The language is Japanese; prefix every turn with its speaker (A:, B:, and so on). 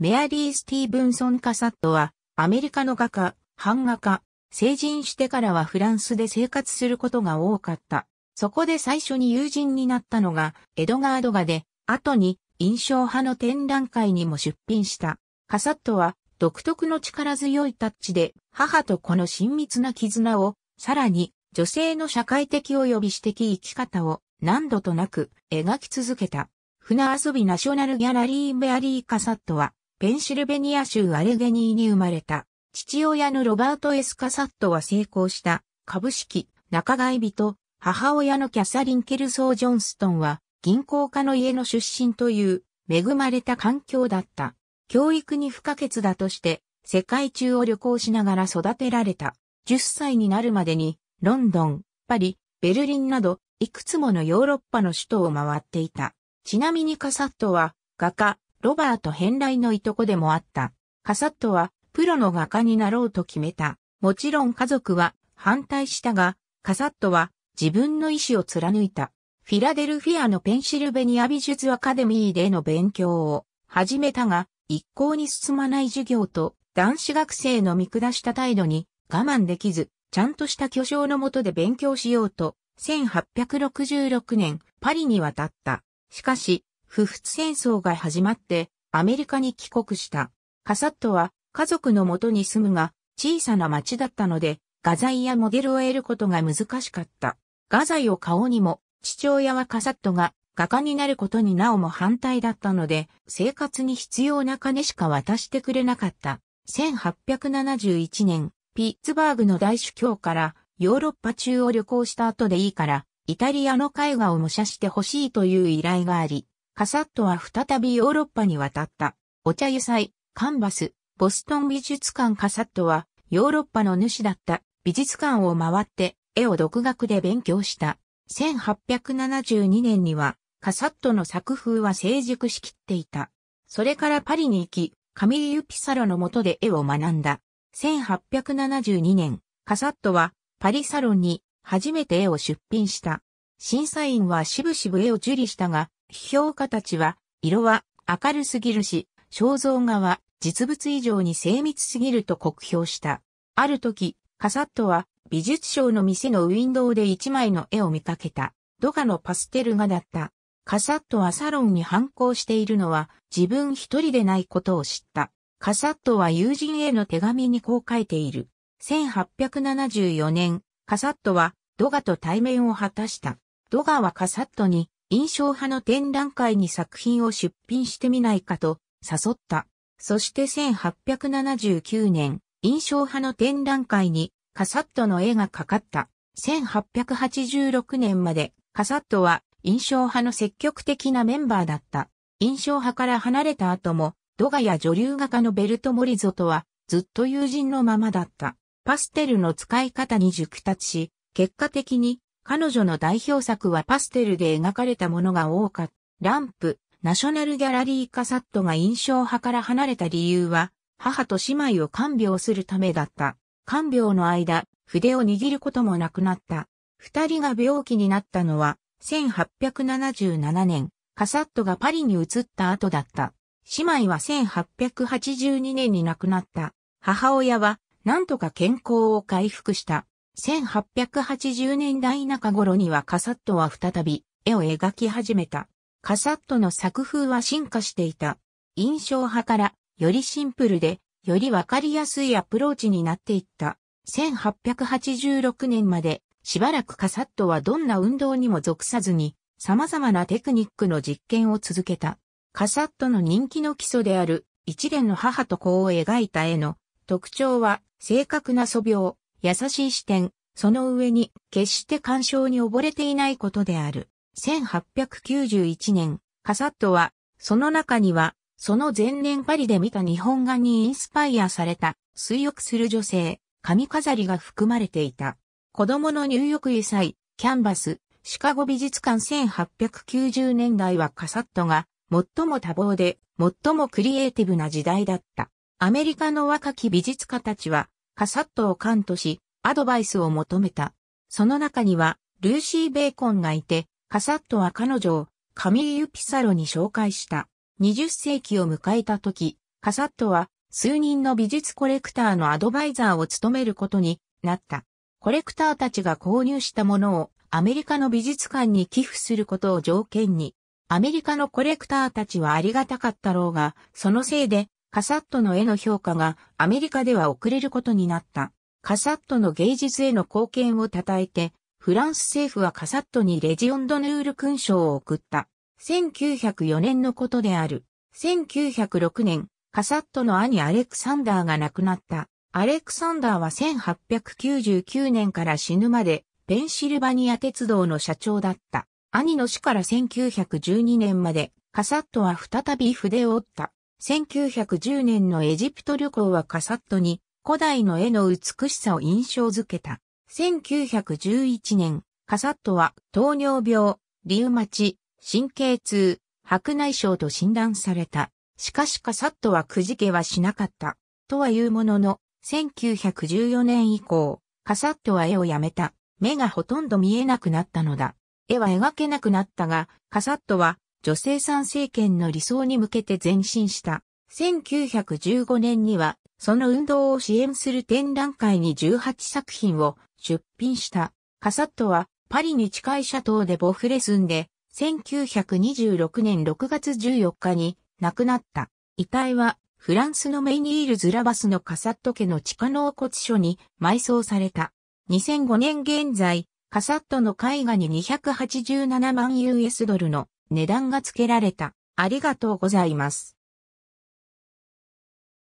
A: メアリー・スティーブンソン・カサットは、アメリカの画家、版画家、成人してからはフランスで生活することが多かった。そこで最初に友人になったのが、エドガード画で、後に印象派の展覧会にも出品した。カサットは、独特の力強いタッチで、母と子の親密な絆を、さらに、女性の社会的及び私的生き方を、何度となく、描き続けた。船遊びナショナルギャラリーメアリー・カサットは、ペンシルベニア州アレゲニーに生まれた。父親のロバート・エスカサットは成功した株式仲買人、母親のキャサリン・ケルソー・ジョンストンは銀行家の家の出身という恵まれた環境だった。教育に不可欠だとして世界中を旅行しながら育てられた。10歳になるまでにロンドン、パリ、ベルリンなどいくつものヨーロッパの首都を回っていた。ちなみにカサットは画家、ロバート・ヘ来のいとこでもあった。カサットは、プロの画家になろうと決めた。もちろん家族は反対したが、カサットは自分の意志を貫いた。フィラデルフィアのペンシルベニア美術アカデミーでの勉強を始めたが、一向に進まない授業と男子学生の見下した態度に我慢できず、ちゃんとした巨匠のもとで勉強しようと、1866年パリに渡った。しかし、不仏戦争が始まってアメリカに帰国した。カサットは家族のもとに住むが小さな町だったので画材やモデルを得ることが難しかった。画材を顔にも父親はカサットが画家になることになおも反対だったので生活に必要な金しか渡してくれなかった。1871年、ピッツバーグの大主教からヨーロッパ中を旅行した後でいいからイタリアの絵画を模写してほしいという依頼があり、カサットは再びヨーロッパに渡った。お茶油彩、カンバス、ボストン美術館カサットはヨーロッパの主だった美術館を回って絵を独学で勉強した。1872年にはカサットの作風は成熟しきっていた。それからパリに行き、カミリユ・ピサロの下で絵を学んだ。1872年、カサットはパリサロンに初めて絵を出品した。審査員はしぶしぶ絵を受理したが、批評家たちは、色は明るすぎるし、肖像画は実物以上に精密すぎると酷評した。ある時、カサットは美術商の店のウィンドウで一枚の絵を見かけた。ドガのパステル画だった。カサットはサロンに反抗しているのは自分一人でないことを知った。カサットは友人への手紙にこう書いている。1874年、カサットはドガと対面を果たした。ドガはカサットに印象派の展覧会に作品を出品してみないかと誘った。そして1879年、印象派の展覧会にカサットの絵がかかった。1886年までカサットは印象派の積極的なメンバーだった。印象派から離れた後も、ドガや女流画家のベルト・モリゾとはずっと友人のままだった。パステルの使い方に熟達し、結果的に彼女の代表作はパステルで描かれたものが多かった。ランプ、ナショナルギャラリーカサットが印象派から離れた理由は、母と姉妹を看病するためだった。看病の間、筆を握ることもなくなった。二人が病気になったのは、1877年、カサットがパリに移った後だった。姉妹は1882年に亡くなった。母親は、なんとか健康を回復した。1880年代中頃にはカサットは再び絵を描き始めた。カサットの作風は進化していた。印象派からよりシンプルで、よりわかりやすいアプローチになっていった。1886年までしばらくカサットはどんな運動にも属さずに様々なテクニックの実験を続けた。カサットの人気の基礎である一連の母と子を描いた絵の特徴は正確な素描、優しい視点、その上に決して干渉に溺れていないことである。1891年、カサットは、その中には、その前年パリで見た日本画にインスパイアされた、水浴する女性、髪飾りが含まれていた。子供の入浴遺彩、キャンバス、シカゴ美術館1890年代はカサットが、最も多忙で、最もクリエイティブな時代だった。アメリカの若き美術家たちは、カサットをンとし、アドバイスを求めた。その中には、ルーシー・ベーコンがいて、カサットは彼女をカミーユ・ピサロに紹介した。20世紀を迎えた時、カサットは数人の美術コレクターのアドバイザーを務めることになった。コレクターたちが購入したものをアメリカの美術館に寄付することを条件に、アメリカのコレクターたちはありがたかったろうが、そのせいでカサットの絵の評価がアメリカでは遅れることになった。カサットの芸術への貢献を称えて、フランス政府はカサットにレジオンドヌール勲章を送った。1904年のことである。1906年、カサットの兄アレクサンダーが亡くなった。アレクサンダーは1899年から死ぬまで、ペンシルバニア鉄道の社長だった。兄の死から1912年まで、カサットは再び筆を折った。1910年のエジプト旅行はカサットに古代の絵の美しさを印象づけた。1911年、カサットは糖尿病、リウマチ、神経痛、白内障と診断された。しかしカサットはくじけはしなかった。とは言うものの、1914年以降、カサットは絵をやめた。目がほとんど見えなくなったのだ。絵は描けなくなったが、カサットは女性参政権の理想に向けて前進した。1915年には、その運動を支援する展覧会に18作品を出品した。カサットは、パリに近いシャトーでボフレスンで、1926年6月14日に亡くなった。遺体は、フランスのメイニール・ズラバスのカサット家の地下納骨所に埋葬された。2005年現在、カサットの絵画に287万 US ドルの値段が付けられた。ありがとうございます。